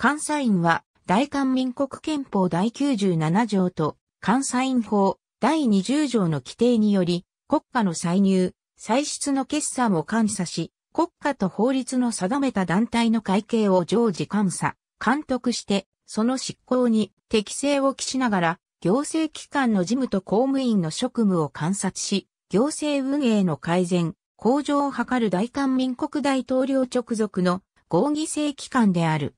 監査院は、大韓民国憲法第97条と、監査院法第20条の規定により、国家の歳入、歳出の決算を監査し、国家と法律の定めた団体の会計を常時監査、監督して、その執行に適正を期しながら、行政機関の事務と公務員の職務を観察し、行政運営の改善、向上を図る大韓民国大統領直属の合議制機関である。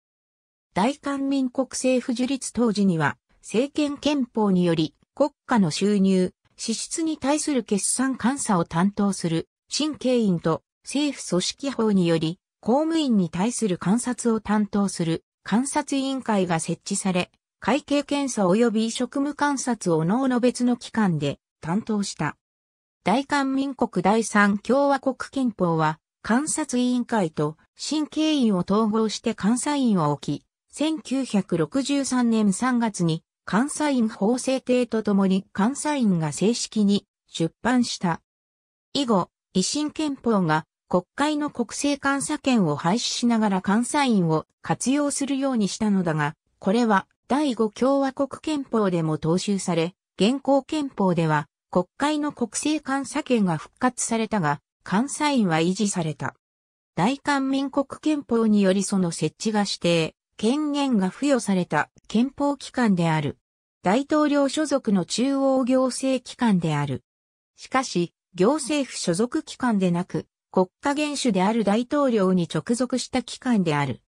大韓民国政府樹立当時には、政権憲法により、国家の収入、支出に対する決算監査を担当する、新経員と政府組織法により、公務員に対する観察を担当する監察委員会が設置され、会計検査及び職務観察を各の別の機関で担当した。大韓民国第三共和国憲法は、監察委員会と新経員を統合して監査員を置き、1963年3月に監査院法制定とともに監査院が正式に出版した。以後、維新憲法が国会の国政監査権を廃止しながら監査院を活用するようにしたのだが、これは第五共和国憲法でも踏襲され、現行憲法では国会の国政監査権が復活されたが、監査院は維持された。大韓民国憲法によりその設置が指定。権限が付与された憲法機関である。大統領所属の中央行政機関である。しかし、行政府所属機関でなく、国家元首である大統領に直属した機関である。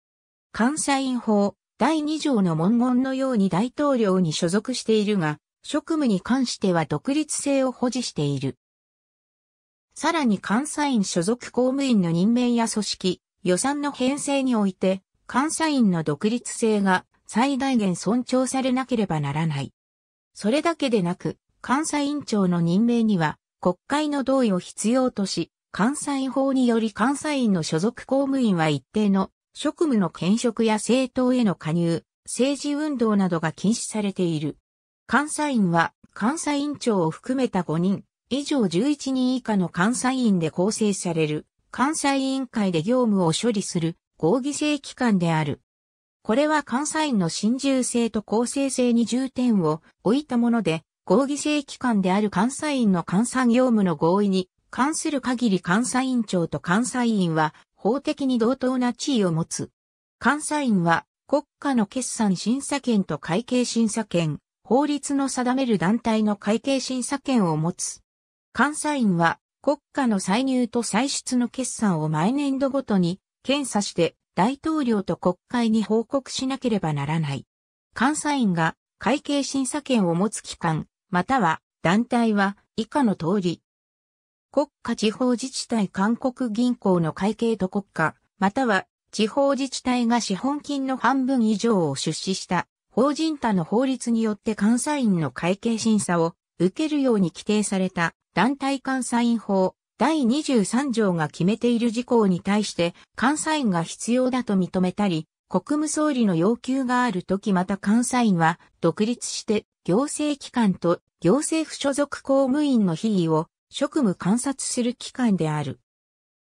監査院法第2条の文言のように大統領に所属しているが、職務に関しては独立性を保持している。さらに監査院所属公務員の任命や組織、予算の編成において、監査員の独立性が最大限尊重されなければならない。それだけでなく、監査員長の任命には国会の同意を必要とし、監査員法により監査院の所属公務員は一定の職務の兼職や政党への加入、政治運動などが禁止されている。監査院は監査員長を含めた5人、以上11人以下の監査員で構成される監査委員会で業務を処理する合議制機関である。これは監査員の新重性と公正性に重点を置いたもので、合議制機関である監査員の監査業務の合意に関する限り監査員長と監査員は法的に同等な地位を持つ。監査員は国家の決算審査権と会計審査権、法律の定める団体の会計審査権を持つ。監査員は国家の歳入と歳出の決算を毎年度ごとに検査して大統領と国会に報告しなければならない。監査員が会計審査権を持つ機関、または団体は以下の通り。国家地方自治体韓国銀行の会計と国家、または地方自治体が資本金の半分以上を出資した法人他の法律によって監査員の会計審査を受けるように規定された団体監査員法第23条が決めている事項に対して監査員が必要だと認めたり、国務総理の要求があるときまた監査員は独立して行政機関と行政府所属公務員の非議を職務観察する機関である。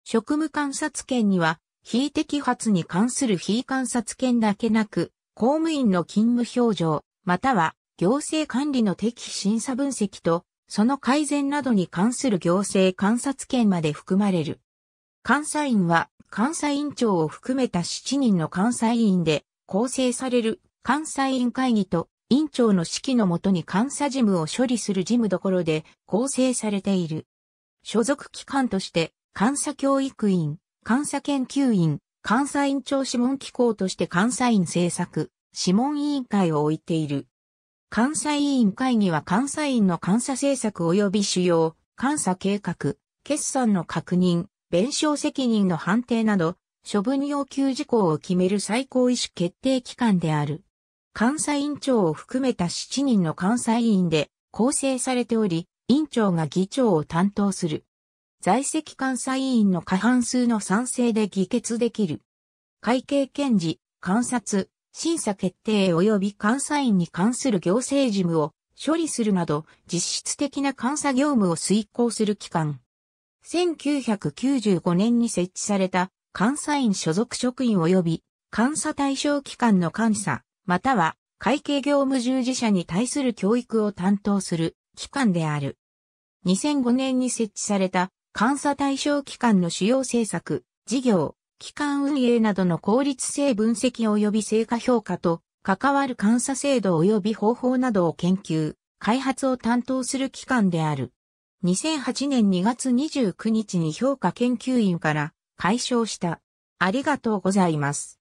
職務観察権には非摘発に関する非観察権だけなく、公務員の勤務表情、または行政管理の適審査分析とその改善などに関する行政監察権まで含まれる。監査院は、監査院長を含めた7人の監査委員で構成される監査院会議と委員長の指揮のもとに監査事務を処理する事務どころで構成されている。所属機関として、監査教育員、監査研究員、監査院長諮問機構として監査院政策、諮問委員会を置いている。監査委員会議は監査員の監査政策及び主要、監査計画、決算の確認、弁償責任の判定など、処分要求事項を決める最高意思決定機関である。監査委員長を含めた7人の監査委員で構成されており、委員長が議長を担当する。在籍監査委員の過半数の賛成で議決できる。会計検事、監察、審査決定及び監査員に関する行政事務を処理するなど実質的な監査業務を遂行する機関。1995年に設置された監査員所属職員及び監査対象機関の監査、または会計業務従事者に対する教育を担当する機関である。2005年に設置された監査対象機関の主要政策、事業、機関運営などの効率性分析及び成果評価と関わる監査制度及び方法などを研究、開発を担当する機関である。2008年2月29日に評価研究員から解消した。ありがとうございます。